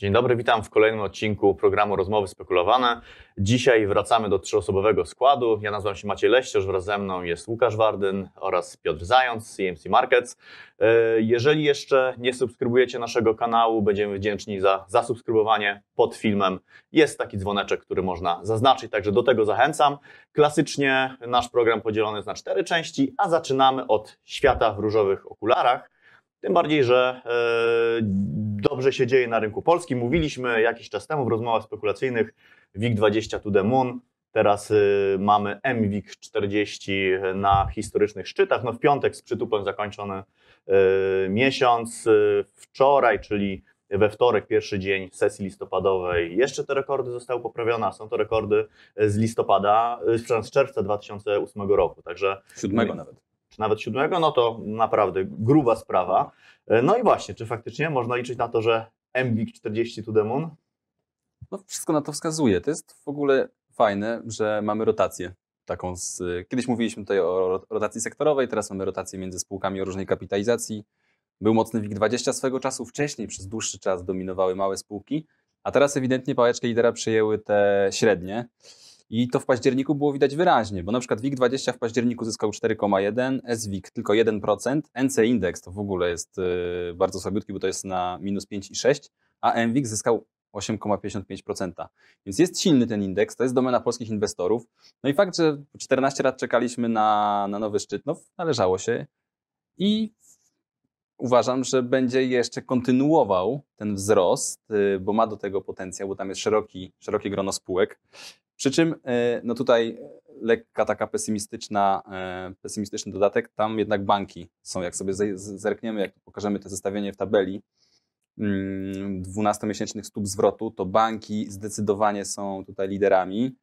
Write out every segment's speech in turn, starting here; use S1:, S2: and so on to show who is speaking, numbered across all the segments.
S1: Dzień dobry, witam w kolejnym odcinku programu Rozmowy Spekulowane. Dzisiaj wracamy do trzyosobowego składu. Ja nazywam się Maciej Leściarz, wraz ze mną jest Łukasz Wardyn oraz Piotr Zając z CMC Markets. E, jeżeli jeszcze nie subskrybujecie naszego kanału, będziemy wdzięczni za zasubskrybowanie pod filmem. Jest taki dzwoneczek, który można zaznaczyć, także do tego zachęcam. Klasycznie nasz program podzielony jest na cztery części, a zaczynamy od świata w różowych okularach tym bardziej, że e, dobrze się dzieje na rynku polskim. Mówiliśmy jakiś czas temu w rozmowach spekulacyjnych WIG20 to the moon. Teraz e, mamy MWIG 40 na historycznych szczytach. No w piątek z przytupem zakończony e, miesiąc. Wczoraj, czyli we wtorek, pierwszy dzień sesji listopadowej, jeszcze te rekordy zostały poprawione, są to rekordy z listopada, z czerwca 2008 roku. Także siódmego nawet czy nawet siódmego, no to naprawdę gruba sprawa. E, no i właśnie, czy faktycznie można liczyć na to, że MBIC 40 to demon? No wszystko
S2: na to wskazuje. To jest w ogóle fajne, że mamy rotację taką z... Kiedyś mówiliśmy tutaj o rotacji sektorowej, teraz mamy rotację między spółkami o różnej kapitalizacji. Był mocny WIG20 swego czasu, wcześniej przez dłuższy czas dominowały małe spółki, a teraz ewidentnie pałeczkę lidera przyjęły te średnie. I to w październiku było widać wyraźnie, bo na przykład WIG20 w październiku zyskał 4,1, SWIG tylko 1%, NC Index to w ogóle jest y, bardzo słabiutki, bo to jest na minus 5,6, a MWIG zyskał 8,55%. Więc jest silny ten indeks, to jest domena polskich inwestorów. No i fakt, że 14 lat czekaliśmy na, na nowy szczyt, no należało się. I uważam, że będzie jeszcze kontynuował ten wzrost, y, bo ma do tego potencjał, bo tam jest szeroki, szerokie grono spółek. Przy czym, y, no tutaj lekka taka pesymistyczna, y, pesymistyczny dodatek, tam jednak banki są, jak sobie zerkniemy, jak pokażemy to zestawienie w tabeli, 12-miesięcznych mm, stóp zwrotu, to banki zdecydowanie są tutaj liderami.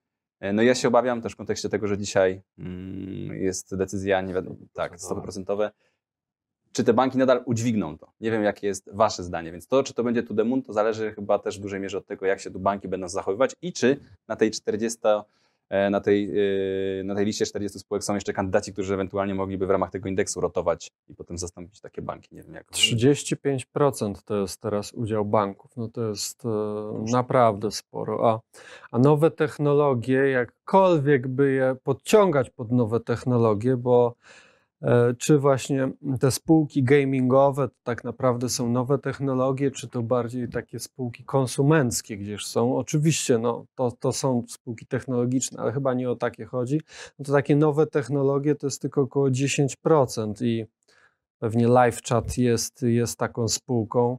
S2: No ja się obawiam też w kontekście tego, że dzisiaj mm, jest decyzja, nie wiadomo, tak, stopy procentowe, czy te banki nadal udźwigną to. Nie wiem, jakie jest Wasze zdanie, więc to, czy to będzie to to zależy chyba też w dużej mierze od tego, jak się tu banki będą zachowywać i czy na tej 40 e, na tej, e, na tej liście 40 spółek są jeszcze kandydaci, którzy ewentualnie mogliby w ramach tego indeksu rotować i potem zastąpić takie banki. Nie wiem, jak
S3: 35% to jest teraz udział banków. No to jest Proszę. E, naprawdę sporo. A, a nowe technologie, jakkolwiek by je podciągać pod nowe technologie, bo E, czy właśnie te spółki gamingowe to tak naprawdę są nowe technologie, czy to bardziej takie spółki konsumenckie gdzieś są? Oczywiście no, to, to są spółki technologiczne, ale chyba nie o takie chodzi. No to takie nowe technologie to jest tylko około 10% i Pewnie LiveChat jest, jest taką spółką,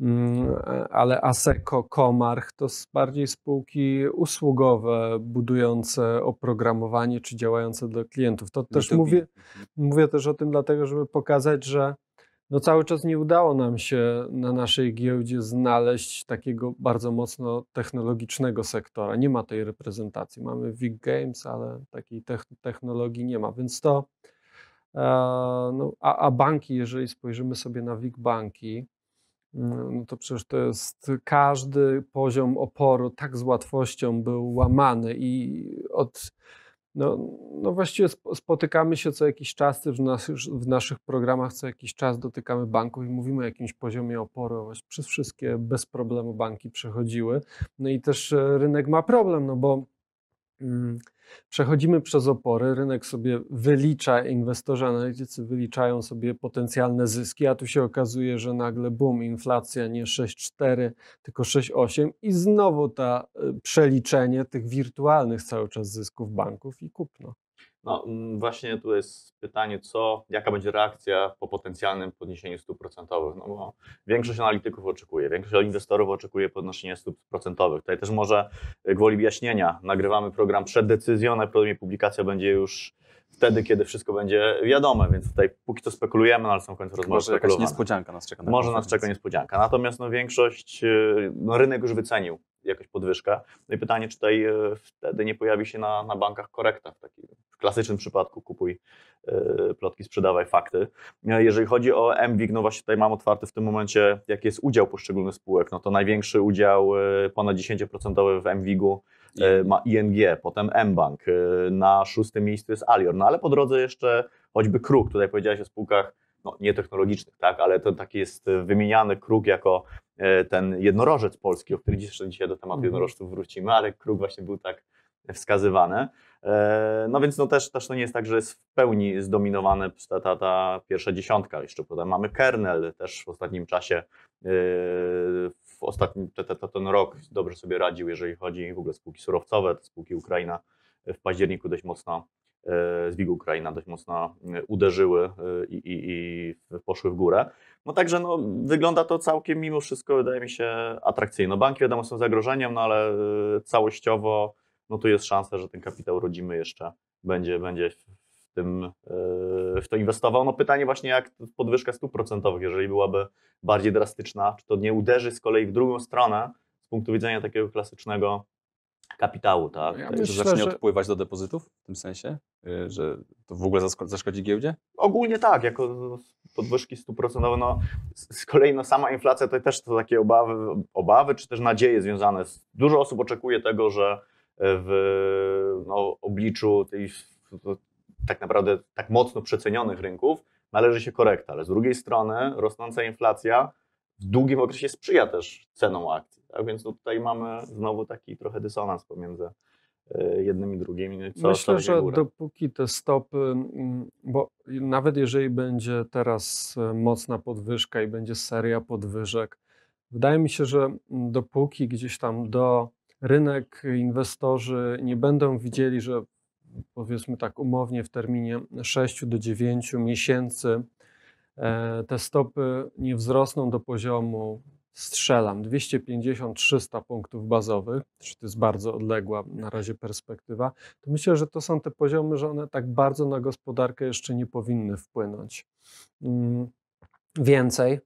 S3: mm, ale Aseco, Komarch to bardziej spółki usługowe, budujące oprogramowanie czy działające dla klientów. To też mówię, mhm. mówię też o tym dlatego, żeby pokazać, że no cały czas nie udało nam się na naszej giełdzie znaleźć takiego bardzo mocno technologicznego sektora. Nie ma tej reprezentacji. Mamy Big Games, ale takiej technologii nie ma, więc to E, no, a, a, banki, jeżeli spojrzymy sobie na WIG banki, mm, no to przecież to jest każdy poziom oporu tak z łatwością był łamany i od, no, no właściwie spotykamy się co jakiś czas, w, nas, w naszych programach co jakiś czas dotykamy banków i mówimy o jakimś poziomie oporu. przez wszystkie bez problemu banki przechodziły. No i też e, rynek ma problem, no bo Mm, przechodzimy przez opory, rynek sobie wylicza, inwestorzy, analitycy wyliczają sobie potencjalne zyski, a tu się okazuje, że nagle boom, inflacja nie 6,4, tylko 6,8 i znowu ta y, przeliczenie tych wirtualnych cały czas zysków banków i kupno.
S1: No właśnie tu jest pytanie, co, jaka będzie reakcja po potencjalnym podniesieniu stóp procentowych, no bo większość analityków oczekuje, większość inwestorów oczekuje podnoszenia stóp procentowych. Tutaj też może e, gwoli wyjaśnienia, nagrywamy program przed decyzją, najprawdopodobniej publikacja będzie już wtedy, kiedy wszystko będzie wiadome, więc tutaj póki co spekulujemy, no ale są w końcu rozmowy Może jakaś niespodzianka
S2: nas czeka. Na może nas czeka
S1: niespodzianka, natomiast no większość, e, no rynek już wycenił jakaś podwyżka. No i pytanie, czy tutaj e, wtedy nie pojawi się na, na bankach korekta w takim w klasycznym przypadku kupuj e, plotki, sprzedawaj fakty. E, jeżeli chodzi o MWIG, no właśnie tutaj mam otwarty w tym momencie, jaki jest udział poszczególnych spółek, no to największy udział ponad 10% w MWIG-u ma ING, potem mBank, na szóstym miejscu jest Alior, no ale po drodze jeszcze choćby Kruk, tutaj powiedziałeś o spółkach no, nie technologicznych, tak, ale to taki jest wymieniany kruk jako E, ten jednorożec polski, o którym jeszcze dzisiaj do tematu mhm. jednorożców wrócimy, ale Kruk właśnie był tak wskazywany. E, no więc no też, też to nie jest tak, że jest w pełni zdominowana ta, ta, ta pierwsza dziesiątka. Jeszcze potem mamy Kernel też w ostatnim czasie, e, w ostatnim, te, te, ten rok dobrze sobie radził, jeżeli chodzi w ogóle spółki surowcowe, spółki Ukraina w październiku dość mocno E, Zbig Ukraina dość mocno e, uderzyły e, i, i, i, poszły w górę. No także no, wygląda to całkiem mimo wszystko, wydaje mi się, atrakcyjno. Banki wiadomo są zagrożeniem, no ale całościowo no tu jest szansa, że ten kapitał rodzimy jeszcze będzie, będzie w, tym, w to inwestował. No pytanie właśnie jak podwyżka stóp procentowych, jeżeli byłaby bardziej drastyczna, czy to nie uderzy z kolei w drugą stronę z punktu widzenia takiego klasycznego kapitału, tak? Ja tak, myślę, że zacznie że... odpływać do depozytów w tym sensie, y, że to w ogóle
S2: zaszkodzi giełdzie?
S1: Ogólnie tak, jako podwyżki stuprocentowe, no z kolei no, sama inflacja to też to takie obawy, obawy czy też nadzieje związane z... Dużo osób oczekuje tego, że e, w no, obliczu tej tak naprawdę tak mocno przecenionych rynków należy się korekta, ale z drugiej strony rosnąca inflacja w długim okresie sprzyja też cenom akcji tak więc no tutaj mamy znowu taki trochę dysonans pomiędzy e, jednymi drugimi. Co Myślę, że górę.
S3: dopóki te stopy, bo nawet jeżeli będzie teraz e, mocna podwyżka i będzie seria podwyżek, wydaje mi się, że dopóki gdzieś tam do rynek, inwestorzy nie będą widzieli, że powiedzmy tak umownie w terminie 6 do 9 miesięcy e, te stopy nie wzrosną do poziomu strzelam 250-300 punktów bazowych, czyli to jest bardzo odległa na razie perspektywa, to myślę, że to są te poziomy, że one tak bardzo na gospodarkę jeszcze nie powinny wpłynąć. Mm, więcej,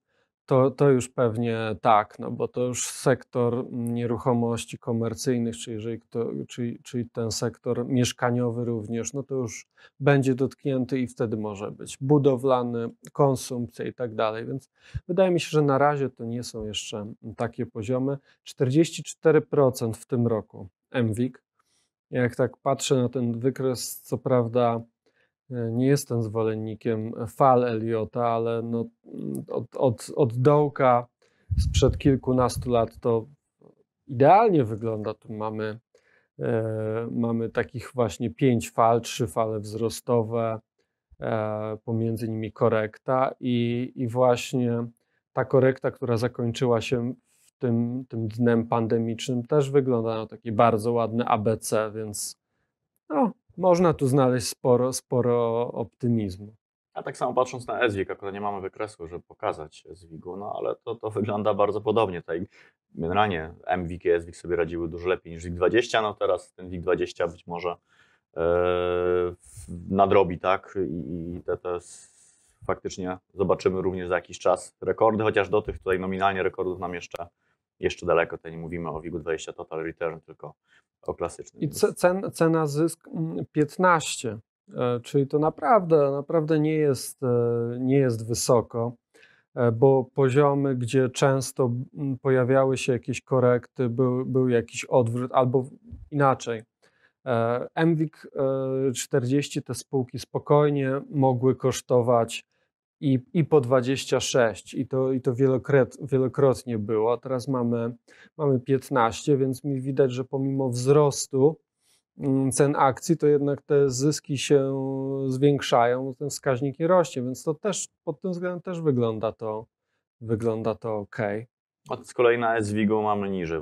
S3: to, to już pewnie tak, no bo to już sektor nieruchomości komercyjnych, czy jeżeli kto, czy czyli ten sektor mieszkaniowy również, no to już będzie dotknięty i wtedy może być budowlany, konsumpcja i tak dalej. Więc wydaje mi się, że na razie to nie są jeszcze takie poziomy. 44% w tym roku MWIG. Jak tak patrzę na ten wykres, co prawda nie jestem zwolennikiem fal Eliota, ale no, od, od, od dołka sprzed kilkunastu lat to idealnie wygląda. Tu mamy, e, mamy takich właśnie pięć fal, trzy fale wzrostowe, e, pomiędzy nimi korekta i, i właśnie ta korekta, która zakończyła się w tym, tym dnem pandemicznym, też wygląda na takie bardzo ładne ABC, więc no, można tu znaleźć sporo, sporo optymizmu.
S1: Ja tak samo patrząc na Ezwik, akurat nie mamy wykresu, żeby pokazać Ezwigu, no ale to, to wygląda bardzo podobnie. Tutaj generalnie MWIK i Ezwik sobie radziły dużo lepiej niż WIG20, no teraz ten WIG20 być może yy, nadrobi, tak? I, i te, te faktycznie zobaczymy również za jakiś czas rekordy, chociaż do tych tutaj nominalnie rekordów nam jeszcze jeszcze daleko, to nie mówimy o WIG-20 Total Return, tylko o klasycznym. I cen,
S3: cena zysk 15, mm, e, czyli to naprawdę, naprawdę nie, jest, e, nie jest wysoko, e, bo poziomy, gdzie często mm, pojawiały się jakieś korekty, był, był jakiś odwrót, albo inaczej. MWIG 40 te spółki spokojnie mogły kosztować i, i po 26 i to, i to wielokrotnie było. Teraz mamy, mamy 15, więc mi widać, że pomimo wzrostu mm, cen akcji, to jednak te zyski się zwiększają, ten wskaźnik nie rośnie, więc to też pod tym względem też wygląda to, wygląda to ok.
S1: A z kolei na SWIG-u mamy niżej,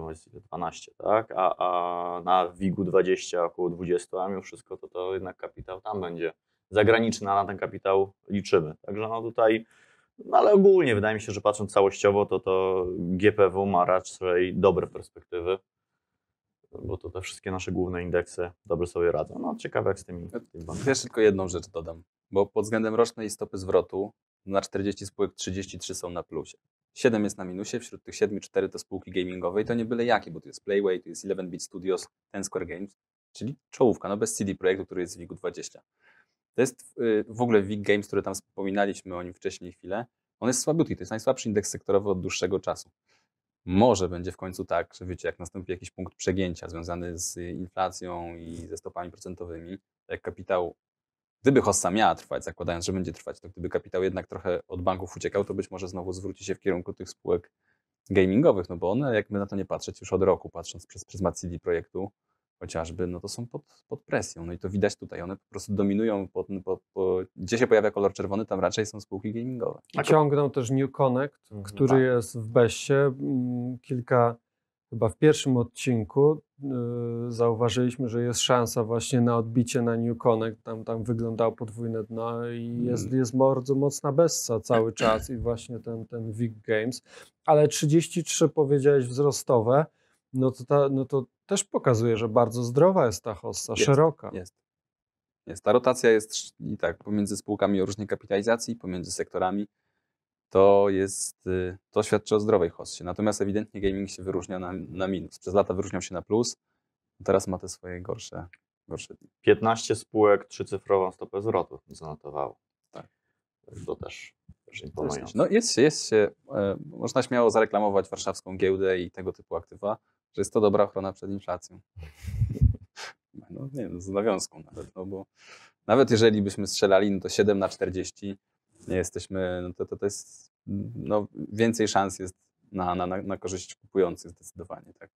S1: 12, tak? A, a na WIG-u 20, około 20, a mimo wszystko to, to jednak kapitał tam będzie zagraniczna na ten kapitał liczymy. Także no tutaj, no ale ogólnie wydaje mi się, że patrząc całościowo, to to GPW ma raczej dobre perspektywy bo to te wszystkie nasze główne indeksy dobrze sobie radzą. No ciekawe jak z tymi, tymi e, tylko jedną rzecz
S2: dodam, bo pod względem rocznej stopy zwrotu na 40 spółek 33 są na plusie. 7 jest na minusie, wśród tych 7 4 to spółki gamingowe i to nie byle jakie, bo tu jest Playway, tu jest 11-bit Studios, Ten Square Games, czyli czołówka, no bez CD Projektu, który jest w WIG-20. To jest y, w ogóle Wig Games, które tam wspominaliśmy o nim wcześniej chwilę. On jest słabiutki, to jest najsłabszy indeks sektorowy od dłuższego czasu. Może będzie w końcu tak, że wiecie, jak nastąpi jakiś punkt przegięcia związany z y, inflacją i ze stopami procentowymi, jak kapitał, gdyby hossa miała trwać, zakładając, że będzie trwać, to gdyby kapitał jednak trochę od banków uciekał, to być może znowu zwróci się w kierunku tych spółek gamingowych, no bo one, jakby na to nie patrzeć, już od roku, patrząc przez pryzmat CD Projektu, chociażby, no to są pod, pod presją. No i to widać tutaj, one po prostu dominują. Pod, gdzie się pojawia kolor czerwony, tam raczej są spółki gamingowe.
S3: A ciągną też New Connect, mhm, który tak. jest w bezsie. Mm, kilka, chyba w pierwszym odcinku yy, zauważyliśmy, że jest szansa właśnie na odbicie na New Connect. Tam, tam wyglądał podwójne dno i mhm. jest, jest bardzo mocna Bessa cały czas i właśnie ten, ten Big Games. Ale 33 powiedziałeś wzrostowe no to, ta, no to też pokazuje, że bardzo zdrowa jest ta hossa, jest, szeroka.
S2: Jest. jest. Ta rotacja jest i tak pomiędzy spółkami o różnej kapitalizacji, pomiędzy sektorami. To jest, y, to świadczy o zdrowej hossie. Natomiast ewidentnie gaming się wyróżnia na, na minus. Przez lata wyróżniał się na plus, teraz ma te swoje gorsze, gorsze dni.
S1: 15 spółek, trzycyfrową stopę zwrotu zanotowało. Tak. To też, też imponujące. No jest
S2: się, jest się, e, można śmiało zareklamować warszawską giełdę i tego typu aktywa że jest to dobra ochrona przed inflacją. No nie wiem, no z nawiązką nawet, no bo nawet jeżeli byśmy strzelali, no to 7 na 40 nie jesteśmy, no to, to, to jest, no więcej szans jest na, na, na korzyść kupujących zdecydowanie, tak.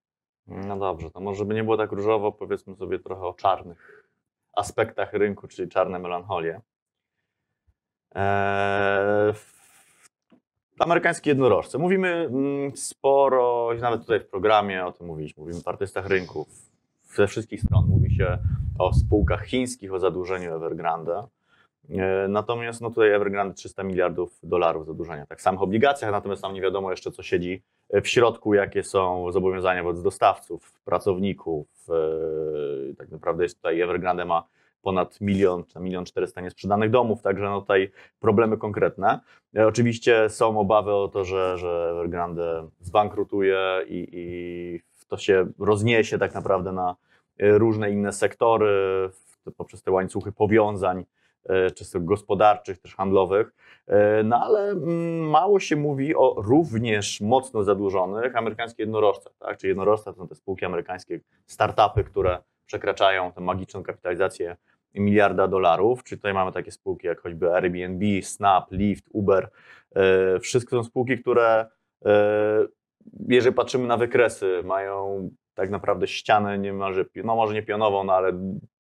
S1: No dobrze, to może by nie było tak różowo, powiedzmy sobie trochę o czarnych aspektach rynku, czyli czarne melancholie. Eee, amerykański jednorożce. Mówimy mm, sporo, nawet tutaj w programie o tym mówiliśmy, mówimy o artystach rynków. Ze wszystkich stron mówi się o spółkach chińskich, o zadłużeniu Evergrande. E, natomiast no tutaj Evergrande 300 miliardów dolarów zadłużenia, tak samo w obligacjach, natomiast tam nie wiadomo jeszcze co siedzi e, w środku, jakie są zobowiązania wobec dostawców, pracowników. E, tak naprawdę jest tutaj Evergrande ma ponad milion czy milion czterysta niesprzedanych domów, także no tutaj problemy konkretne. E, oczywiście są obawy o to, że, że Evergrande zbankrutuje i, i to się rozniesie tak naprawdę na e, różne inne sektory poprzez te łańcuchy powiązań e, czysto gospodarczych, też handlowych, no ale mm, mało się mówi o również mocno zadłużonych amerykańskich jednorożcach, tak? czyli jednorożca to są te spółki amerykańskie, startupy, które przekraczają tę magiczną kapitalizację miliarda dolarów, czyli tutaj mamy takie spółki jak choćby Airbnb, Snap, Lyft, Uber, Wszystkie wszystko są spółki, które e, jeżeli patrzymy na wykresy, mają tak naprawdę ścianę niemalże, no może nie pionową, no ale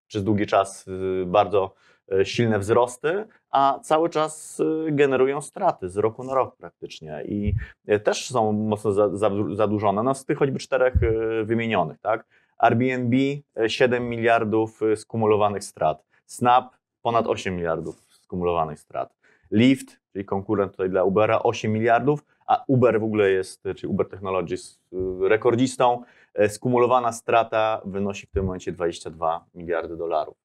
S1: przez długi czas e, bardzo e, silne wzrosty, a cały czas generują straty z roku na rok praktycznie i też są mocno zadłużone, no z tych choćby czterech wymienionych, tak? Airbnb 7 e, miliardów e, skumulowanych strat, Snap ponad 8 miliardów skumulowanych strat, Lyft, czyli konkurent tutaj dla Ubera, 8 miliardów, a Uber w ogóle jest, e, czyli Uber Technologies, rekordzistą. Skumulowana strata wynosi w tym momencie 22 miliardy dolarów.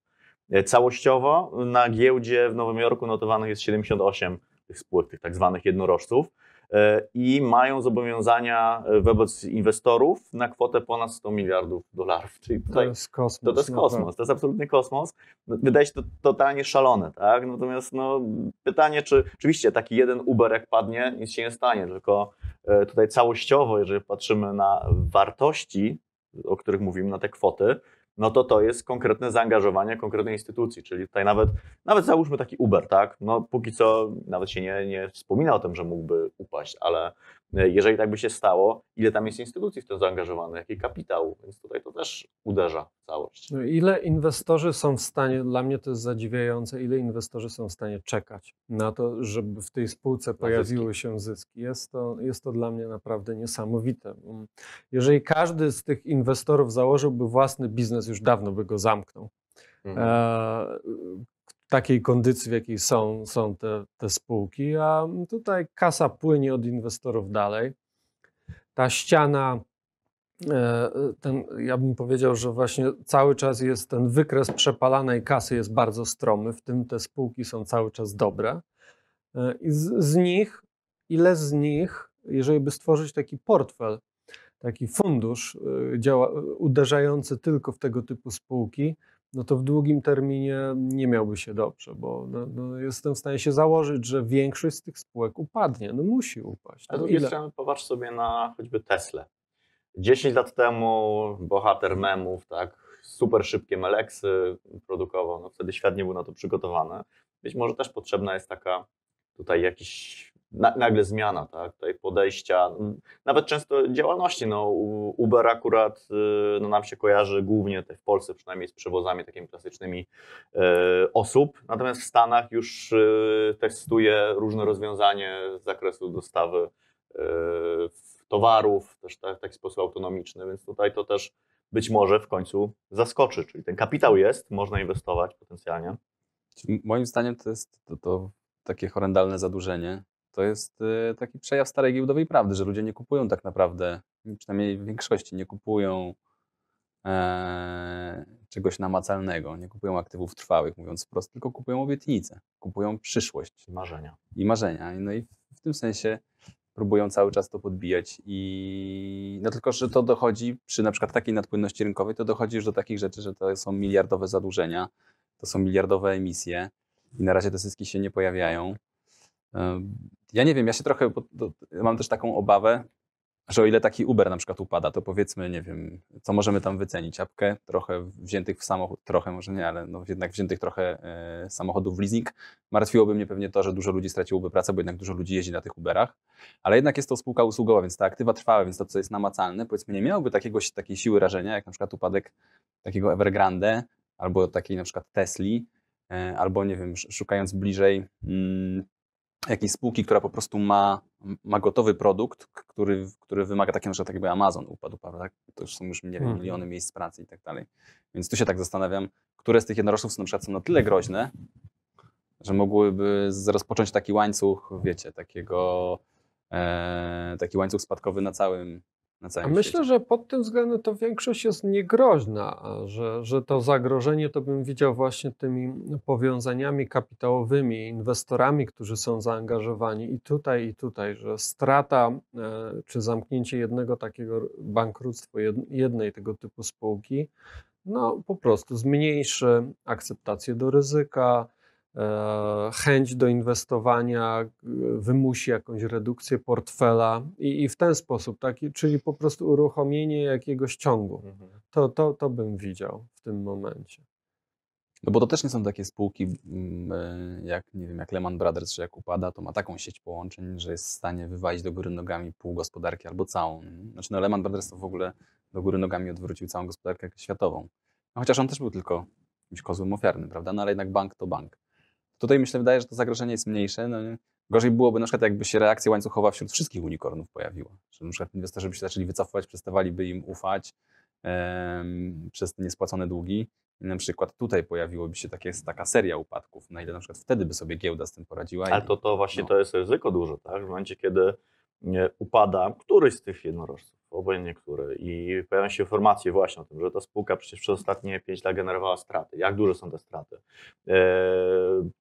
S1: Całościowo na giełdzie w Nowym Jorku notowanych jest 78 tych spółek, tych tak zwanych jednorożców. E, i mają zobowiązania e, wobec inwestorów na kwotę ponad 100 miliardów dolarów. Czyli tutaj, to jest kosmos. To, jest no kosmos, tak. to jest absolutny kosmos. Wydaje się to totalnie szalone, tak? Natomiast no, pytanie, czy oczywiście taki jeden Uber jak padnie, nic się nie stanie, tylko e, tutaj całościowo, jeżeli patrzymy na wartości, o których mówimy, na te kwoty, no to to jest konkretne zaangażowanie konkretnej instytucji, czyli tutaj nawet, nawet załóżmy taki Uber, tak, no póki co nawet się nie, nie wspomina o tym, że mógłby upaść, ale E, jeżeli tak by się stało, ile tam jest instytucji w to zaangażowanych, jaki kapitał, więc tutaj to też uderza w
S3: całość. No ile inwestorzy są w stanie, dla mnie to jest zadziwiające, ile inwestorzy są w stanie czekać na to, żeby w tej spółce pojawiły się zyski. Jest to, jest to dla mnie naprawdę niesamowite. Mm, jeżeli każdy z tych inwestorów założyłby własny biznes, już dawno by go zamknął. Mhm. E, takiej kondycji, w jakiej są, są te, te spółki, a tutaj kasa płynie od inwestorów dalej. Ta ściana, e, ten, ja bym powiedział, że właśnie cały czas jest ten wykres przepalanej kasy jest bardzo stromy, w tym te spółki są cały czas dobre. E, I z, z nich, ile z nich, jeżeli by stworzyć taki portfel, taki fundusz e, działa, uderzający tylko w tego typu spółki, no to w długim terminie nie miałby się dobrze, bo no, no jestem w stanie się założyć, że większość z tych spółek upadnie. No musi upaść. No A ile? strony
S1: popatrz sobie na choćby Tesla. 10 lat temu bohater memów, tak, super szybkie meleksy produkował, no wtedy świat nie był na to przygotowany. Być może też potrzebna jest taka tutaj jakiś nagle zmiana tak, tutaj podejścia, mm, nawet często działalności. No, Uber akurat y, no, nam się kojarzy głównie w Polsce przynajmniej z przewozami takimi klasycznymi y, osób, natomiast w Stanach już y, testuje różne rozwiązanie z zakresu dostawy towarów, też tak, w taki sposób autonomiczny, więc tutaj to też być może w końcu zaskoczy, czyli ten kapitał jest, można inwestować potencjalnie.
S2: Moim zdaniem to jest to, to takie horrendalne zadłużenie to jest
S1: y, taki przejaw starej giełdowej prawdy,
S2: że ludzie nie kupują tak naprawdę, przynajmniej w większości, nie kupują e, czegoś namacalnego, nie kupują aktywów trwałych, mówiąc wprost, tylko kupują obietnice, kupują przyszłość. Marzenia. I marzenia. No i w, w tym sensie próbują cały czas to podbijać i no tylko, że to dochodzi przy na przykład takiej nadpłynności rynkowej, to dochodzi już do takich rzeczy, że to są miliardowe zadłużenia, to są miliardowe emisje i na razie te zyski się nie pojawiają. Ja nie wiem, ja się trochę, to, mam też taką obawę, że o ile taki Uber na przykład upada, to powiedzmy, nie wiem, co możemy tam wycenić? Apkę, trochę wziętych w samochód, trochę może nie, ale no jednak wziętych trochę e, samochodów w leasing. Martwiłoby mnie pewnie to, że dużo ludzi straciłoby pracę, bo jednak dużo ludzi jeździ na tych Uberach, ale jednak jest to spółka usługowa, więc ta aktywa trwała, więc to, co jest namacalne, powiedzmy, nie miałoby takiego, takiej siły rażenia, jak na przykład upadek takiego Evergrande albo takiej na przykład Tesli, e, albo nie wiem, szukając bliżej, mm, jakiejś spółki, która po prostu ma, ma gotowy produkt, który, który wymaga takiego, że tak jakby Amazon upadł, prawda? Tak? To już są już nie wiem, mhm. miliony miejsc pracy i tak dalej. Więc tu się tak zastanawiam, które z tych jednorożców na przykład są na tyle groźne, że mogłyby rozpocząć taki łańcuch, wiecie, takiego, e, taki łańcuch spadkowy na całym, na całym myślę, świecie.
S3: Myślę, że pod tym względem to większość jest niegroźna, że, że to zagrożenie to bym widział właśnie tymi powiązaniami kapitałowymi, inwestorami, którzy są zaangażowani i tutaj, i tutaj, że strata e, czy zamknięcie jednego takiego bankructwa jednej tego typu spółki no po prostu zmniejszy akceptację do ryzyka, E, chęć do inwestowania e, wymusi jakąś redukcję portfela i, i w ten sposób, tak? czyli po prostu uruchomienie jakiegoś ciągu. Mhm. To, to, to bym
S2: widział w tym momencie. No bo to też nie są takie spółki, mm, e, jak nie wiem, jak Lehman Brothers, że jak upada, to ma taką sieć połączeń, że jest w stanie wywalić do góry nogami pół gospodarki albo całą. Znaczy no Lehman Brothers to w ogóle do góry nogami odwrócił całą gospodarkę światową. No chociaż on też był tylko jakimś kozłem ofiarnym, prawda? No ale jednak bank to bank. Tutaj myślę, wydaje, że to zagrożenie jest mniejsze. No nie? Gorzej byłoby na przykład, jakby się reakcja łańcuchowa wśród wszystkich unicornów pojawiła. Że na przykład inwestorzy by się zaczęli wycofywać, przestawaliby im ufać um, przez te niespłacone długi. I na przykład tutaj pojawiłoby się takie, taka seria upadków, na ile na przykład wtedy
S1: by sobie giełda z tym poradziła. Ale to, to właśnie no. to jest ryzyko dużo, tak? W momencie, kiedy upada któryś z tych jednorożców, obojętnie który, i pojawiają się informacje właśnie o tym, że ta spółka przecież przez ostatnie 5 lat generowała straty. Jak duże są te straty? E,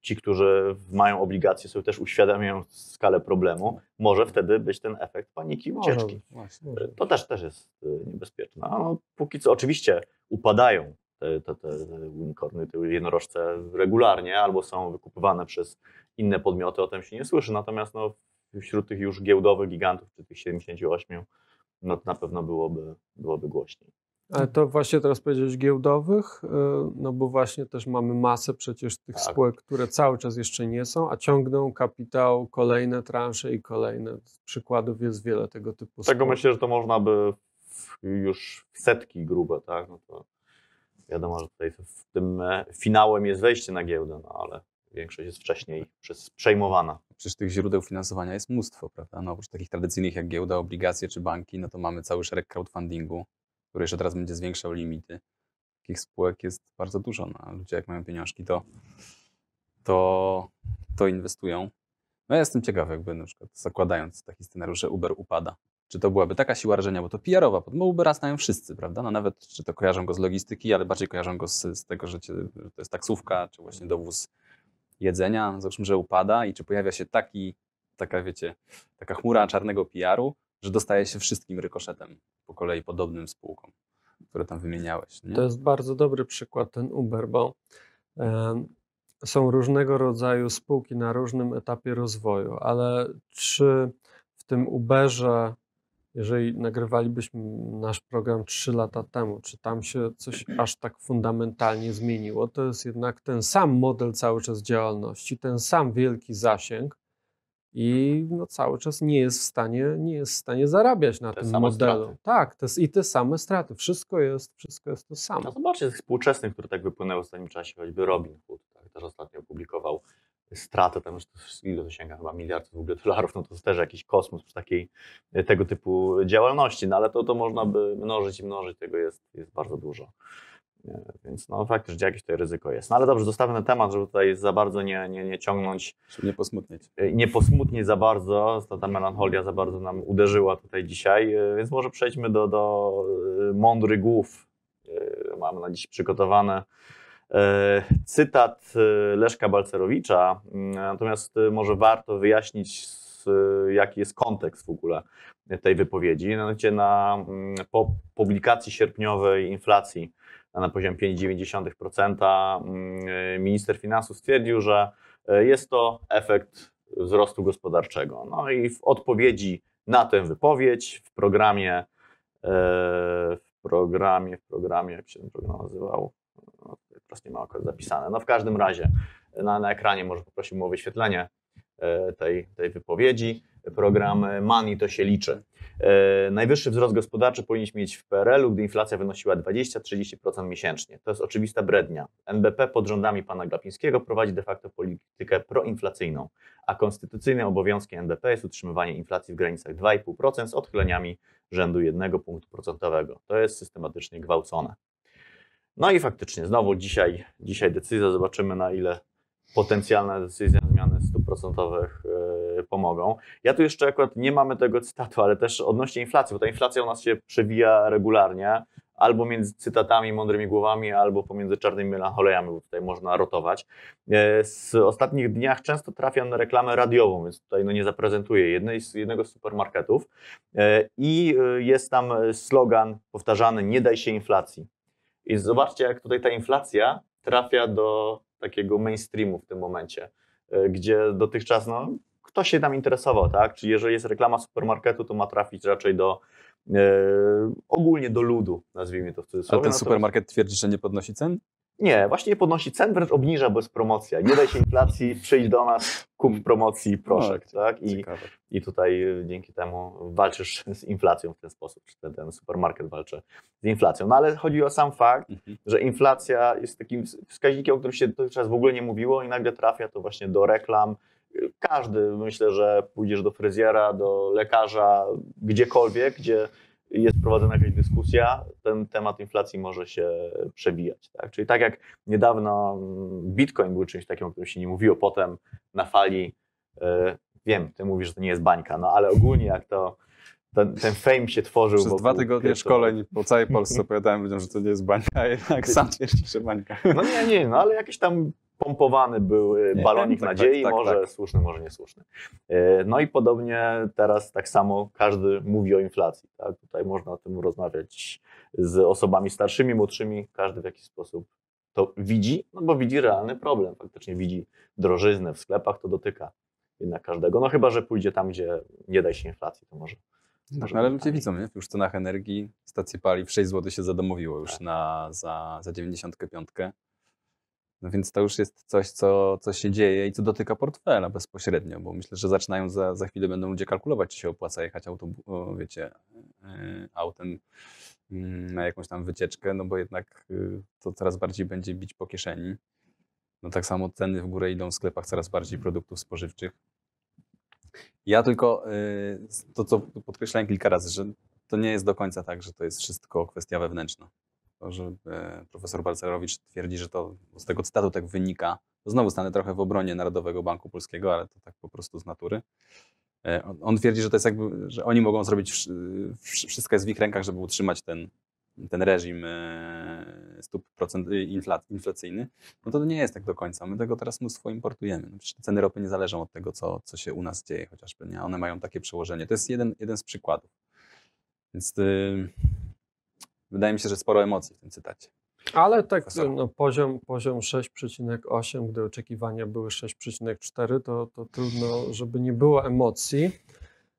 S1: ci, którzy mają obligacje, sobie też uświadamiają skalę problemu. Może wtedy być ten efekt paniki ucieczki. E, to też, też jest e, niebezpieczne. No, póki co oczywiście upadają te, te, te te jednorożce regularnie albo są wykupywane przez inne podmioty, o tym się nie słyszy. Natomiast no, wśród tych już giełdowych gigantów, czy tych 78, no to na pewno byłoby, byłoby głośniej.
S3: Ale to właśnie teraz powiedziałeś giełdowych, e, no bo właśnie też mamy masę przecież tych tak. spółek, które cały czas jeszcze nie są, a ciągną kapitał kolejne transze i kolejne. Przykładów jest wiele tego typu spółek. Tego myślę, że to
S1: można by już w setki grube, tak? No to wiadomo, że tutaj w tym e, finałem jest wejście na giełdę, no ale większość jest wcześniej przez przejmowana.
S2: Przecież tych źródeł finansowania jest mnóstwo, prawda? No, oprócz takich tradycyjnych jak giełda, obligacje czy banki, no to mamy cały szereg crowdfundingu, który jeszcze teraz będzie zwiększał limity. Takich spółek jest bardzo dużo, no, a ludzie jak mają pieniążki, to, to, to inwestują. No ja jestem ciekawy, jakby na przykład zakładając taki scenariusz, że Uber upada, czy to byłaby taka siła rażenia, bo to PR-owa, bo Ubera znają wszyscy, prawda? No nawet, czy to kojarzą go z logistyki, ale bardziej kojarzą go z, z tego, że, cię, że, to jest taksówka, czy właśnie dowóz jedzenia, załóżmy, że upada i czy pojawia się taki, taka wiecie, taka chmura czarnego PR-u, że dostaje się wszystkim rykoszetem po kolei podobnym spółkom, które tam wymieniałeś. Nie? To jest
S3: bardzo dobry przykład ten Uber, bo są różnego rodzaju spółki na różnym etapie rozwoju, ale czy w tym Uberze jeżeli nagrywalibyśmy nasz program 3 lata temu, czy tam się coś aż tak fundamentalnie zmieniło? To jest jednak ten sam model cały czas działalności, ten sam wielki zasięg i no cały czas nie jest w stanie, nie jest w stanie zarabiać na te tym modelu. Straty. Tak, to jest, i te same straty. Wszystko jest, wszystko jest to samo.
S1: No zobaczcie z współczesnych, które tak wypłynęły w ostatnim czasie, choćby Robin Hood, tak, też ostatnio opublikował straty, tam już ile to sięga, chyba miliard w ogóle dolarów, no to jest też jakiś kosmos przy takiej e, tego typu działalności, no ale to, to można by mnożyć i mnożyć, tego jest, jest bardzo dużo. E, więc no że jakieś tutaj ryzyko jest. No ale dobrze, zostawmy ten temat, żeby tutaj za bardzo nie, nie, nie ciągnąć. nie posmutnić. E, nie posmutnić za bardzo, ta, melancholia za bardzo nam uderzyła tutaj dzisiaj, więc może przejdźmy do, do mądry głów. Mam na dziś przygotowane E, cytat e, Leszka Balcerowicza, mm, natomiast e, może warto wyjaśnić, jaki jest kontekst w ogóle tej wypowiedzi. Mianowicie na, mm, po publikacji sierpniowej inflacji na poziomie 5,9% mm, minister finansów stwierdził, że jest to efekt wzrostu gospodarczego. No i w odpowiedzi na tę wypowiedź w programie, w programie, w programie, jak się ten program nazywał, teraz nie ma akurat zapisane. No w każdym razie na, na ekranie może poprosimy o wyświetlenie e, tej, tej wypowiedzi. Program e, MANI to się liczy. E, najwyższy wzrost gospodarczy powinniśmy mieć w PRL-u, gdy inflacja wynosiła 20-30% miesięcznie. To jest oczywista brednia. NBP pod rządami pana Glapińskiego prowadzi de facto politykę proinflacyjną, a konstytucyjnym obowiązkiem NBP jest utrzymywanie inflacji w granicach 2,5% z odchyleniami rzędu 1 punktu procentowego. To jest systematycznie gwałcone. No i faktycznie, znowu dzisiaj, dzisiaj decyzja, zobaczymy na ile potencjalne decyzje zmiany stóp procentowych e, pomogą. Ja tu jeszcze akurat nie mamy tego cytatu, ale też odnośnie inflacji, bo ta inflacja u nas się przewija regularnie, albo między cytatami mądrymi głowami, albo pomiędzy czarnymi melancholiami, bo tutaj można rotować. E, z ostatnich dniach często trafiam na reklamę radiową, więc tutaj no nie zaprezentuję jednej z, jednego z supermarketów e, i jest tam slogan powtarzany nie daj się inflacji. I zobaczcie, jak tutaj ta inflacja trafia do takiego mainstreamu w tym momencie, e, gdzie dotychczas no, kto się tam interesował, tak? Czyli jeżeli jest reklama supermarketu, to ma trafić raczej do e, ogólnie do ludu, nazwijmy to w cudzysłowie. A ten supermarket twierdzi, że nie podnosi cen? Nie, właśnie nie podnosi cen, wręcz obniża, bo jest promocja. Nie daj się inflacji, przyjdź do nas, kup promocji, proszek. No, tak? I, I tutaj y, dzięki temu walczysz z inflacją w ten sposób, czy ten, ten supermarket walczy z inflacją. No ale chodzi o sam fakt, mhm. że inflacja jest takim wskaźnikiem, o którym się dotychczas w ogóle nie mówiło i nagle trafia to właśnie do reklam. Y, każdy, myślę, że pójdziesz do fryzjera, do lekarza, gdziekolwiek, gdzie jest prowadzona jakaś dyskusja, ten temat inflacji może się przebijać, Tak? Czyli tak jak niedawno mm, Bitcoin był czymś takim, o którym się nie mówiło, potem na fali, e, wiem, ty mówisz, że to nie jest bańka, no ale ogólnie jak to ten, ten fame się tworzył. Przez dwa tygodnie krypto. szkoleń
S2: po całej Polsce opowiadałem
S1: ludziom, że to nie jest bańka, a
S2: jednak sam
S1: twierdzisz, że bańka. No nie, nie, no ale jakieś tam pompowany był y, balonik tak, tak, nadziei, tak, tak, może słuszny, może niesłuszny. Y, no i podobnie teraz tak samo każdy mówi o inflacji. Tak? Tutaj można o tym rozmawiać z osobami starszymi, młodszymi, każdy w jakiś sposób to widzi, no bo widzi realny problem, faktycznie widzi drożyznę w sklepach, to dotyka jednak każdego, no chyba, że pójdzie tam, gdzie nie da się inflacji, to może
S2: tak, no ale ludzie tak. widzą, nie? Już cenach energii, stacje paliw, 6 zł się zadomowiło już tak. na, za, za 95. No więc to już jest coś, co, co się dzieje i co dotyka portfela bezpośrednio, bo myślę, że zaczynają za, za chwilę będą ludzie kalkulować, czy się opłaca jechać autobu- wiecie, e, autem mm, na jakąś tam wycieczkę, no bo jednak y, to coraz bardziej będzie bić po kieszeni. No tak samo ceny w górę idą w sklepach coraz bardziej produktów spożywczych. Ja tylko y, to, co podkreślałem kilka razy, że to nie jest do końca tak, że to jest wszystko kwestia wewnętrzna. To, profesor Balcerowicz twierdzi, że to z tego cytatu tak wynika, to znowu stanę trochę w obronie Narodowego Banku Polskiego, ale to tak po prostu z natury. E, on twierdzi, że to jest jakby, że oni mogą zrobić wszystko jest w ich rękach, żeby utrzymać ten, ten reżim e, stóp procent e, inflacyjny, no to nie jest tak do końca. My tego teraz mnóstwo importujemy. No ceny ropy nie zależą od tego, co, co się u nas dzieje chociażby. Nie? One mają takie przełożenie. To jest jeden, jeden z przykładów. Więc y, wydaje mi się, że sporo emocji w tym cytacie.
S3: Ale tak no, poziom, poziom 6,8, gdy oczekiwania były 6,4, to, to trudno, żeby nie było emocji.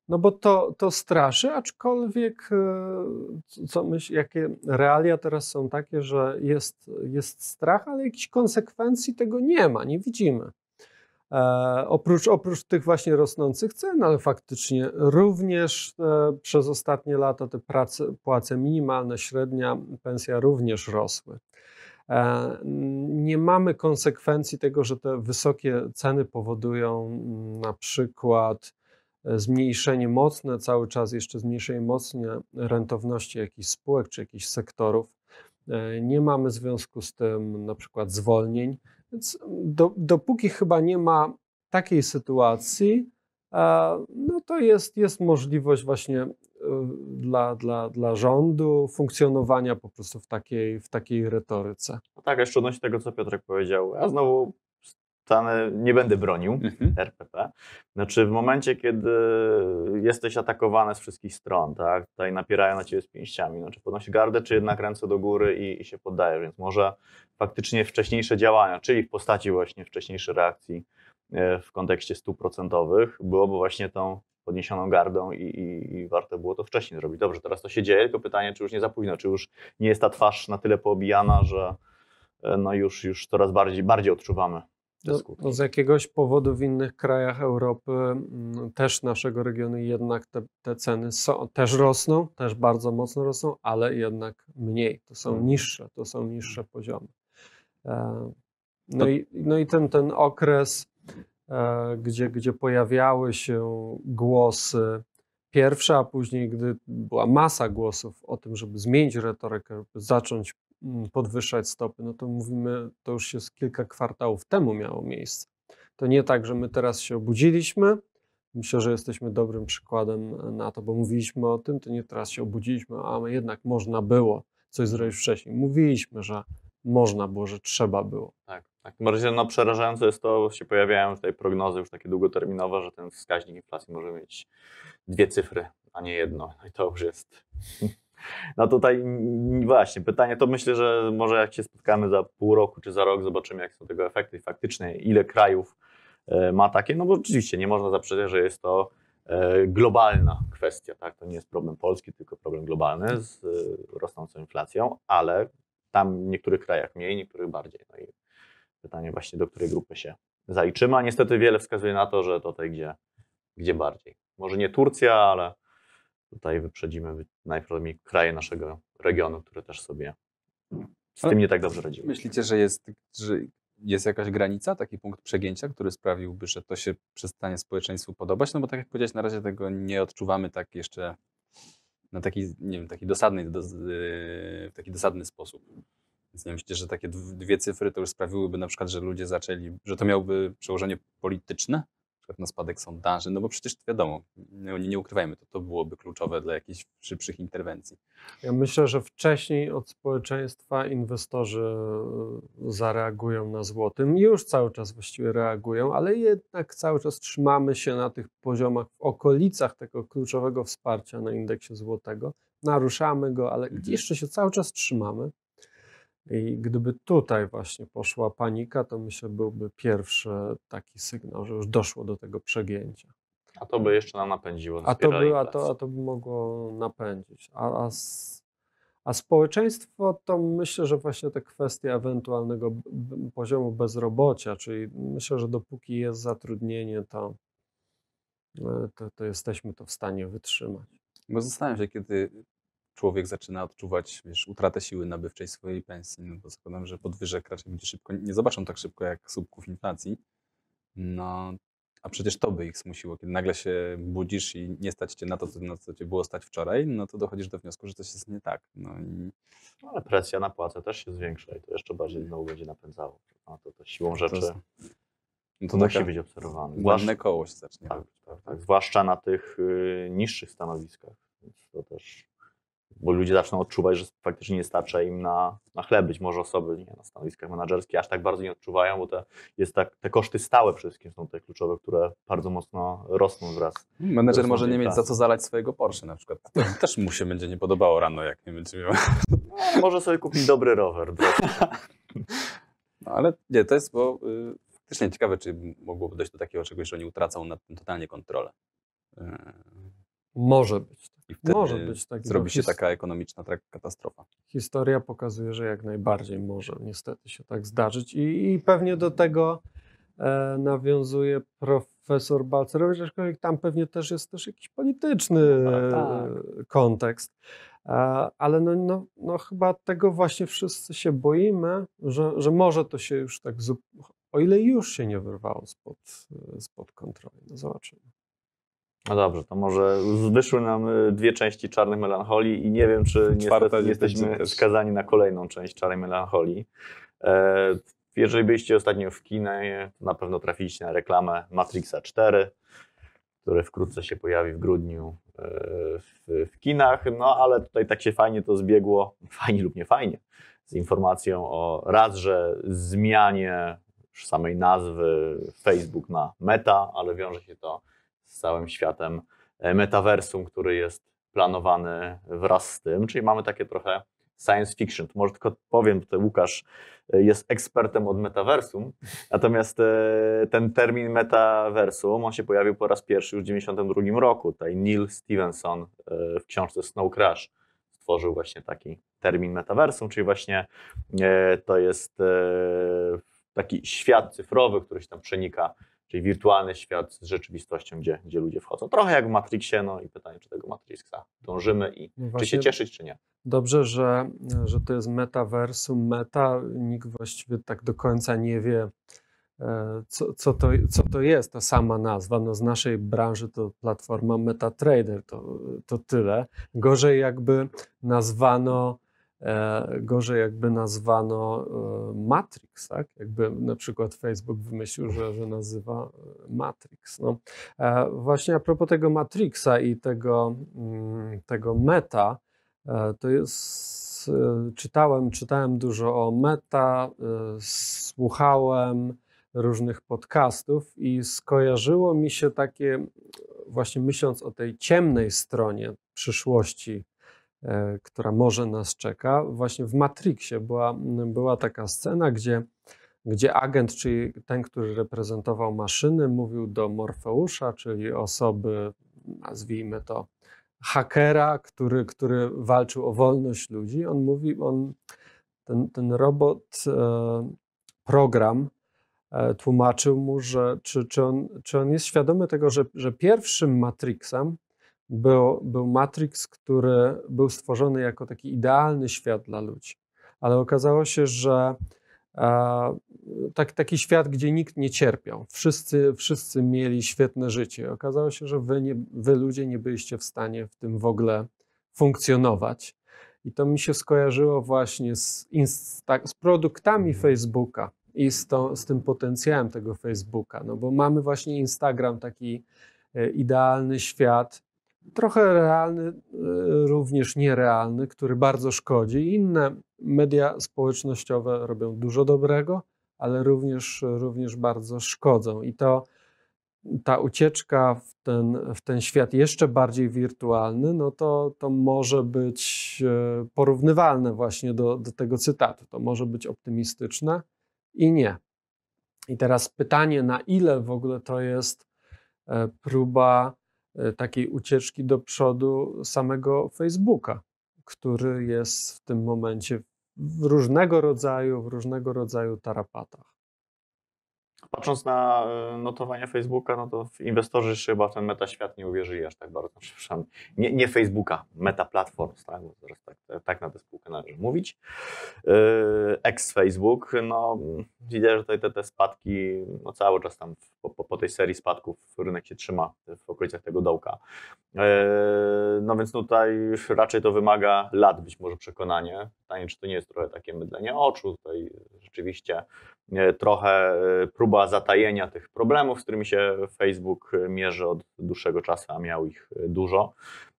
S3: No bo to, to straszy, aczkolwiek e, co myśl, jakie realia teraz są takie, że jest, jest strach, ale jakichś konsekwencji tego nie ma, nie widzimy. E, oprócz, oprócz tych właśnie rosnących cen, ale faktycznie również e, przez ostatnie lata te prace, płace minimalne, średnia, pensja również rosły. E, nie mamy konsekwencji tego, że te wysokie ceny powodują mm, na przykład zmniejszenie mocne, cały czas jeszcze zmniejszenie mocne rentowności jakichś spółek czy jakichś sektorów. Nie mamy w związku z tym na przykład zwolnień. Więc mm, do, dopóki chyba nie ma takiej sytuacji, e, no to jest, jest możliwość właśnie e, dla, dla, dla rządu funkcjonowania po prostu w takiej, w takiej retoryce.
S1: No tak, jeszcze odnośnie tego, co Piotrek powiedział. Ja znowu nie będę bronił mhm. RPP. Znaczy w momencie, kiedy jesteś atakowany z wszystkich stron, tak, tutaj napierają na ciebie z pięściami, znaczy podnosi gardę, czy jednak ręce do góry i, i się poddaje, więc może faktycznie wcześniejsze działania, czyli w postaci właśnie wcześniejszej reakcji e, w kontekście stóp procentowych, byłoby właśnie tą podniesioną gardą i, i, i warto było to wcześniej zrobić. Dobrze, teraz to się dzieje, tylko pytanie, czy już nie za późno, czy już nie jest ta twarz na tyle poobijana, że e, no już, już coraz bardziej, bardziej odczuwamy
S3: no, no, z jakiegoś powodu w innych krajach Europy, mm, też naszego regionu, jednak te, te ceny są, też rosną, też bardzo mocno rosną, ale jednak mniej. To są mhm. niższe, to są niższe mhm. poziomy. E, no i, no i ten, ten okres, e, gdzie, gdzie pojawiały się głosy, pierwsza, a później, gdy była masa głosów o tym, żeby zmienić retorykę, żeby zacząć Mm, podwyższać stopy, no to mówimy, to już się z kilka kwartałów temu miało miejsce. To nie tak, że my teraz się obudziliśmy. Myślę, że jesteśmy dobrym przykładem e, na to, bo mówiliśmy o tym, to nie teraz się obudziliśmy, a jednak można było coś zrobić wcześniej. Mówiliśmy, że można było, że trzeba było.
S1: Tak, tak. Bardziej no, przerażające jest to, że się pojawiają tutaj prognozy już takie długoterminowe, że ten wskaźnik inflacji może mieć dwie cyfry, a nie jedno. No i to już jest no tutaj właśnie, pytanie to myślę, że może jak się spotkamy za pół roku czy za rok, zobaczymy jak są tego efekty faktycznie, ile krajów e, ma takie, no bo oczywiście nie można zaprzeczać, że jest to e, globalna kwestia, tak? To nie jest problem polski, tylko problem globalny z e, rosnącą inflacją, ale tam w niektórych krajach mniej, niektórych bardziej. No i pytanie właśnie, do której grupy się zaliczymy, a niestety wiele wskazuje na to, że tutaj gdzie, gdzie bardziej. Może nie Turcja, ale tutaj wyprzedzimy najprawdopodobniej kraje naszego regionu, które też sobie
S2: z tym nie tak dobrze radziły. Myślicie, że jest, że jest jakaś granica, taki punkt przegięcia, który sprawiłby, że to się przestanie społeczeństwu podobać? No bo tak jak powiedziałeś, na razie tego nie odczuwamy tak jeszcze na taki, nie wiem, taki dosadny, do, w taki dosadny sposób. Więc nie że takie dwie cyfry to już sprawiłyby na przykład, że ludzie zaczęli, że to miałby przełożenie polityczne? przykład na spadek sondaży, no bo przecież wiadomo, nie, nie ukrywajmy, to, to byłoby kluczowe dla jakichś szybszych interwencji.
S3: Ja myślę, że wcześniej od społeczeństwa inwestorzy e, zareagują na złotym. Już cały czas właściwie reagują, ale jednak cały czas trzymamy się na tych poziomach, w okolicach tego kluczowego wsparcia na indeksie złotego. Naruszamy go, ale mhm. jeszcze się cały czas trzymamy. I gdyby tutaj właśnie poszła panika, to myślę, byłby pierwszy taki sygnał, że już doszło do tego przegięcia.
S1: A to by jeszcze nam napędziło. A to, by, a, to, a to by mogło
S3: napędzić. A, a, a społeczeństwo to myślę, że właśnie te kwestie ewentualnego poziomu bezrobocia, czyli myślę, że dopóki jest zatrudnienie, to, e, to, to jesteśmy to w stanie wytrzymać.
S2: Bo zastanawiam się, kiedy człowiek zaczyna odczuwać wiesz, utratę siły nabywczej swojej pensji, no bo zakładam, że podwyżek raczej będzie szybko nie zobaczą tak szybko jak słupków inflacji. No, a przecież to by ich zmusiło, kiedy nagle się budzisz i nie stać cię na to, na co cię było stać wczoraj, no to dochodzisz do wniosku, że coś jest nie tak. No i...
S1: No, ale presja na płacę też się zwiększa i to jeszcze bardziej znowu będzie napędzało. No to, to siłą rzeczy to, no to musi być obserwowane. Ładne koło się zacznie. Tak, tak, tak, zwłaszcza na tych y, niższych stanowiskach. Więc to też bo ludzie zaczną odczuwać, że faktycznie nie starcza im na, na chleb. Być może osoby nie, na stanowiskach menedżerskich aż tak bardzo nie odczuwają, bo te, jest tak, te koszty stałe przede wszystkim są te kluczowe, które bardzo mocno rosną wraz. Mm, menedżer może nie mieć za co zalać swojego Porsche na przykład. To też
S2: mu się będzie nie podobało
S1: rano, jak nie będzie miał. No, może sobie kupić dobry rower.
S2: no, ale nie, to jest, bo y, faktycznie ciekawe, czy mogłoby dojść do takiego czegoś, że oni utracą nad tym totalnie kontrolę. Y,
S3: może być i wtedy może być tak. Zrobi się taka
S2: ekonomiczna katastrofa.
S3: Historia pokazuje, że jak najbardziej może niestety się tak zdarzyć i, i pewnie do tego e, nawiązuje profesor Balcerowicz, aczkolwiek tam pewnie też jest też jakiś polityczny no tak, tak. kontekst. E, ale no, no, no, chyba tego właśnie wszyscy się boimy, że, że może to się już tak, o ile już się nie wyrwało spod,
S1: e, spod kontroli. No zobaczymy. No dobrze, to może wyszły nam y, dwie części Czarnej Melancholii i nie wiem, czy niestety jesteśmy skazani na kolejną część Czarnej Melancholii. E, jeżeli byliście ostatnio w kinie, na pewno trafiliście na reklamę Matrixa 4, który wkrótce się pojawi w grudniu e, w, w kinach, no ale tutaj tak się fajnie to zbiegło, fajnie lub nie fajnie, z informacją o raz, że zmianie samej nazwy Facebook na Meta, ale wiąże się to z całym światem e, metaversum, który jest planowany wraz z tym, czyli mamy takie trochę science fiction. To może tylko powiem, tutaj Łukasz e, jest ekspertem od metaversum, natomiast e, ten termin metaversum, on się pojawił po raz pierwszy już w 1992 roku. Tutaj Neil Stevenson w książce Snow Crash stworzył właśnie taki termin metaversum, czyli właśnie to jest taki świat cyfrowy, który się tam przenika czyli wirtualny świat z rzeczywistością, gdzie, gdzie ludzie wchodzą. Trochę jak w Matrixie, no i pytanie, czy tego Matrixa dążymy i Właśnie no czy się cieszyć, czy nie.
S3: Dobrze, że, że to jest metaversum meta. Nikt właściwie tak do końca nie wie, e, co, co, to, co to jest ta sama nazwa. No z naszej branży to platforma MetaTrader, to, to tyle. Gorzej jakby nazwano E, gorzej jakby nazwano e, Matrix, tak? Jakby na przykład Facebook wymyślił, że, że nazywa e, Matrix. No. Właśnie a propos tego Matrixa i tego, mm, tego meta, to jest, czytałem, czytałem dużo o meta, słuchałem różnych podcastów i skojarzyło mi się takie, właśnie myśląc o tej ciemnej stronie przyszłości E, która może nas czeka. Właśnie w Matrixie była, była taka scena, gdzie, gdzie agent, czyli ten, który reprezentował maszyny, mówił do Morfeusza, czyli osoby, nazwijmy to, hakera, który, który walczył o wolność ludzi. On mówi, on, ten, ten robot, e, program, e, tłumaczył mu, że czy, czy, on, czy on jest świadomy tego, że, że pierwszym Matrixem był, był Matrix, który był stworzony jako taki idealny świat dla ludzi. Ale okazało się, że e, tak, taki świat, gdzie nikt nie cierpiał, wszyscy, wszyscy mieli świetne życie. Okazało się, że wy, nie, wy ludzie nie byliście w stanie w tym w ogóle funkcjonować. I to mi się skojarzyło właśnie z, insta- tak, z produktami mhm. Facebooka i z, to, z tym potencjałem tego Facebooka. No bo mamy właśnie Instagram, taki e, idealny świat, trochę realny, y, również nierealny, który bardzo szkodzi. Inne media społecznościowe robią dużo dobrego, ale również, również bardzo szkodzą. I to ta ucieczka w ten, w ten świat jeszcze bardziej wirtualny, no to, to może być y, porównywalne właśnie do, do tego cytatu. To może być optymistyczne i nie. I teraz pytanie, na ile w ogóle to jest e, próba E, takiej ucieczki do przodu samego Facebooka, który jest w tym momencie w różnego rodzaju, w różnego rodzaju tarapatach.
S1: Patrząc na e, notowania Facebooka, no to inwestorzy chyba w ten meta świat nie uwierzyli aż tak bardzo. Przepraszam, nie, nie Facebooka, meta platform, tak, tak, tak na tę spółkę należy mówić. E, Ex-Facebook, no widzę, że tutaj te, te spadki, no cały czas tam po, po, po tej serii spadków rynek się trzyma w okolicach tego dołka. No więc tutaj raczej to wymaga lat być może przekonanie. Pytanie, czy to nie jest trochę takie mydlenie oczu, tutaj rzeczywiście trochę próba próba zatajenia tych problemów, z którymi się Facebook mierzy od dłuższego czasu, a miał ich dużo.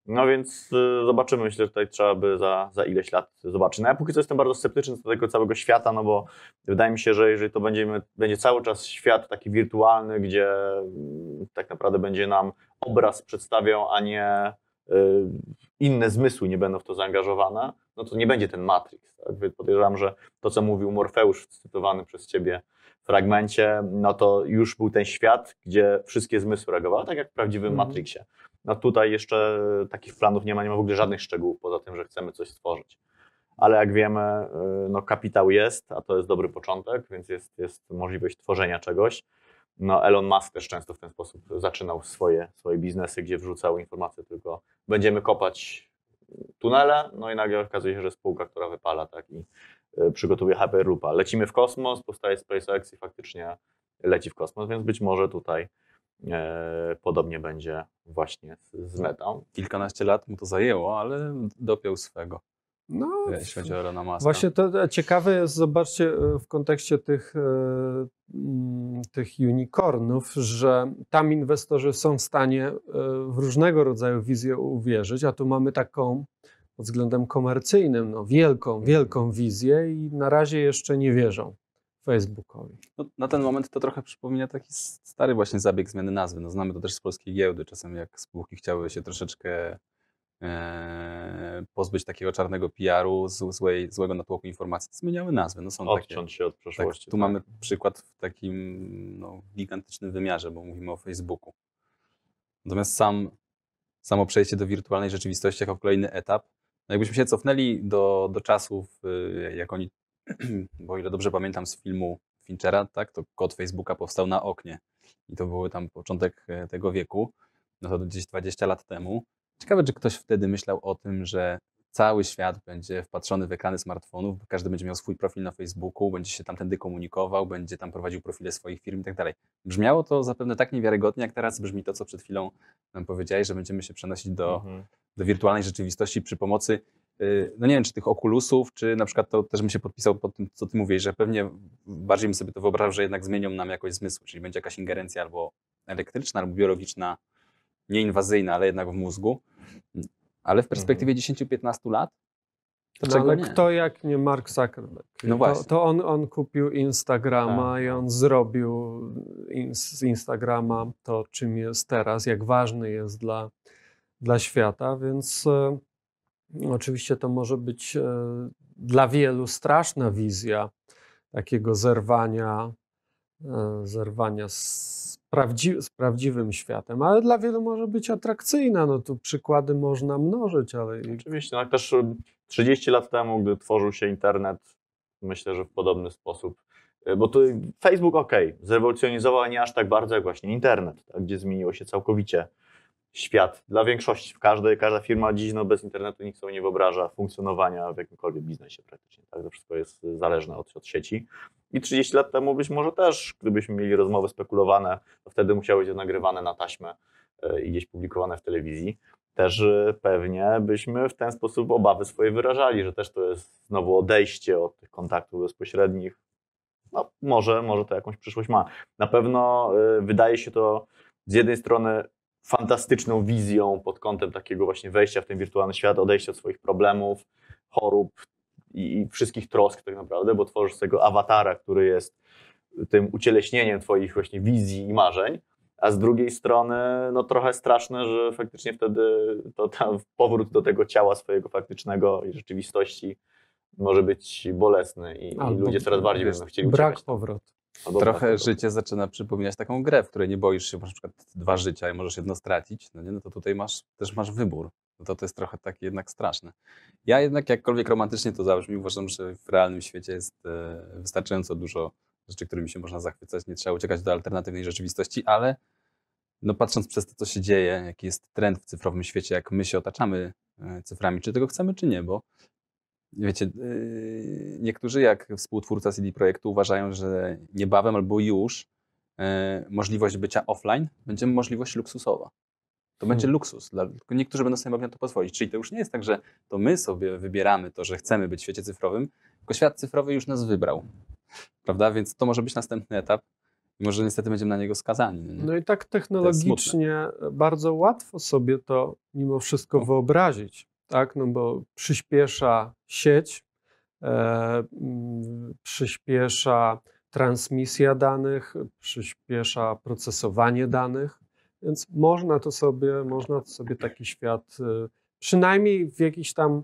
S1: No więc y, zobaczymy, myślę, że tutaj trzeba by za, za ileś lat zobaczyć. No ja póki co jestem bardzo sceptyczny do tego całego świata, no bo wydaje mi się, że jeżeli to będziemy, będzie cały czas świat taki wirtualny, gdzie mm, tak naprawdę będzie nam obraz przedstawiał, a nie y, inne zmysły nie będą w to zaangażowane, no to nie będzie ten Matrix. Tak? Podejrzewam, że to, co mówił Morfeusz cytowany przez ciebie fragmencie, no to już był ten świat, gdzie wszystkie zmysły reagowały, tak jak w prawdziwym mhm. Matrixie. No tutaj jeszcze takich planów nie ma, nie ma w ogóle żadnych szczegółów, poza tym, że chcemy coś stworzyć. Ale jak wiemy, y, no kapitał jest, a to jest dobry początek, więc jest, jest możliwość tworzenia czegoś. No Elon Musk też często w ten sposób zaczynał swoje, swoje biznesy, gdzie wrzucał informacje tylko będziemy kopać tunele, no i nagle okazuje się, że spółka, która wypala, tak, i E, przygotuje Hyperloopa. Lecimy w kosmos, powstaje SpaceX i faktycznie leci w kosmos, więc być może tutaj e, podobnie będzie właśnie z, z metą. Kilkanaście lat mu to zajęło, ale dopiął swego. No, e, jeśli chodzi o Elona Muska. Właśnie
S3: to e, ciekawe jest, zobaczcie w kontekście tych, mm, tych unicornów, że tam inwestorzy są w stanie w różnego rodzaju wizję uwierzyć, a tu mamy taką pod względem komercyjnym no, wielką, mhm. wielką wizję i na razie jeszcze nie wierzą Facebookowi.
S2: No, na ten moment to trochę przypomina taki stary właśnie zabieg zmiany nazwy. No, znamy to też z polskiej giełdy. Czasem jak spółki chciały się troszeczkę e, pozbyć takiego czarnego PR-u, złej, złego natłoku informacji, zmieniały nazwy. No, są Odciąć takie,
S1: się od tak, przeszłości. Tak, tu tak. mamy
S2: przykład w takim no, gigantycznym wymiarze, bo mówimy o Facebooku. Natomiast sam, samo przejście do wirtualnej rzeczywistości jako kolejny etap no jakbyśmy się cofnęli do, do czasów, y, jak oni, bo o ile dobrze pamiętam z filmu Finchera, tak, to kod Facebooka powstał na oknie i to był tam początek e, tego wieku, no to gdzieś 20 lat temu. Ciekawe, czy ktoś wtedy myślał o tym, że cały świat będzie wpatrzony w ekrany smartfonów, każdy będzie miał swój profil na Facebooku, będzie się tamtędy komunikował, będzie tam prowadził profile swoich firm i tak dalej. Brzmiało to zapewne tak niewiarygodnie, jak teraz brzmi to, co przed chwilą nam powiedziałeś, że będziemy się przenosić do, mhm. do wirtualnej rzeczywistości przy pomocy, y, no nie wiem, czy tych okulusów, czy na przykład to też bym się podpisał pod tym, co ty mówisz, że pewnie bardziej bym sobie to wyobrażał, że jednak zmienią nam jakoś zmysły, czyli będzie jakaś ingerencja albo elektryczna, albo biologiczna, nieinwazyjna, ale jednak w mózgu ale w mhm. perspektywie mhm. 10-15 lat no, ale nie?
S3: kto jak nie Mark Zuckerberg? No to, to, on, on kupił Instagrama tak. i on zrobił in, z Instagrama to, czym jest teraz, jak ważny jest dla, dla świata, więc e, oczywiście to może być e, dla wielu straszna wizja takiego zerwania, e, zerwania z prawdzi z prawdziwym światem, ale dla wielu może być atrakcyjna. No tu przykłady można mnożyć, ale.
S1: Oczywiście, no też 30 um, lat temu, gdy tworzył się internet, myślę, że w podobny sposób. E, bo to Facebook, ok, zrewolucjonizował, ale nie aż tak bardzo jak właśnie internet, tak, gdzie zmieniło się całkowicie świat dla większości. Każdy, każda firma dziś no, bez internetu nikt sobie nie wyobraża funkcjonowania w jakimkolwiek biznesie praktycznie. Tak? To wszystko jest zależne od, od sieci. I 30 lat temu być może też, gdybyśmy mieli rozmowy spekulowane, to wtedy musiały być nagrywane na taśmę e, i gdzieś publikowane w telewizji. Też e, pewnie byśmy w ten sposób obawy swoje wyrażali, że też to jest znowu odejście od tych kontaktów bezpośrednich. No, może, może to jakąś przyszłość ma. Na pewno e, wydaje się to z jednej strony fantastyczną wizją pod kątem takiego właśnie wejścia w ten wirtualny świat, odejścia od swoich problemów, chorób i wszystkich trosk tak naprawdę, bo tworzysz tego awatara, który jest tym ucieleśnieniem twoich właśnie wizji i marzeń, a z drugiej strony no trochę straszne, że faktycznie wtedy to tam powrót do tego ciała swojego faktycznego i rzeczywistości może być bolesny i, i ludzie coraz bardziej będą chcieli uciekać. Brak powrotu. Trochę
S2: życie zaczyna przypominać taką grę, w której nie boisz się, masz na przykład dwa życia i możesz jedno stracić, no nie, no to tutaj masz, też masz wybór. No to to jest trochę takie jednak straszne. Ja jednak jakkolwiek romantycznie to zabrzmi, uważam, że w realnym świecie jest e, wystarczająco dużo rzeczy, którymi się można zachwycać, nie trzeba uciekać do alternatywnej rzeczywistości, ale no patrząc przez to, co się dzieje, jaki jest trend w cyfrowym świecie, jak my się otaczamy e, cyframi, czy tego chcemy, czy nie, bo wiecie, y, niektórzy jak współtwórca CD Projektu uważają, że niebawem albo już y, możliwość bycia offline będzie możliwość luksusowa. To hmm. będzie luksus. niektórzy będą sobie mogli na to pozwolić. Czyli to już nie jest tak, że to my sobie wybieramy to, że chcemy być w świecie cyfrowym, tylko świat cyfrowy już nas wybrał. Prawda? Więc to może być następny etap. może niestety będziemy na niego skazani. No nie?
S3: No i tak technologicznie bardzo łatwo sobie to mimo wszystko wyobrazić tak? no bo przyspiesza sieć, e, mm, przyspiesza transmisja danych, przyspiesza procesowanie danych, więc można to sobie, można to sobie taki świat, y, przynajmniej w jakichś tam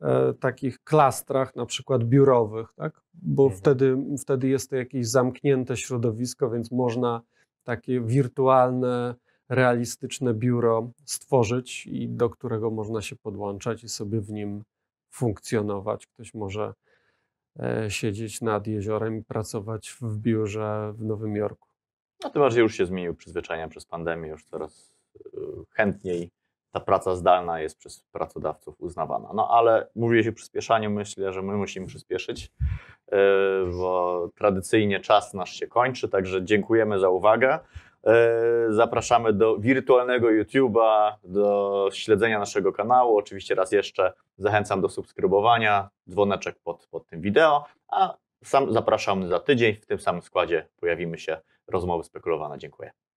S3: e, takich klastrach, na przykład biurowych, tak? bo mhm. wtedy, wtedy jest to jakieś zamknięte środowisko, więc można takie wirtualne realistyczne biuro stworzyć i do którego można się podłączać i sobie w nim funkcjonować. Ktoś może e, siedzieć nad jeziorem i pracować w biurze w Nowym Jorku.
S1: No to bardziej już się zmienił przyzwyczajenia przez pandemię, już coraz e, chętniej ta praca zdalna jest przez pracodawców uznawana. No ale mówię się o przyspieszaniu, myślę, że my musimy przyspieszyć, e, bo tradycyjnie czas nasz się kończy, także dziękujemy za uwagę. E, zapraszamy do wirtualnego YouTube'a, do śledzenia naszego kanału. Oczywiście raz jeszcze zachęcam do subskrybowania, dzwoneczek pod, pod tym wideo, a sam zapraszam za tydzień. W tym samym składzie pojawimy się rozmowy spekulowane. Dziękuję.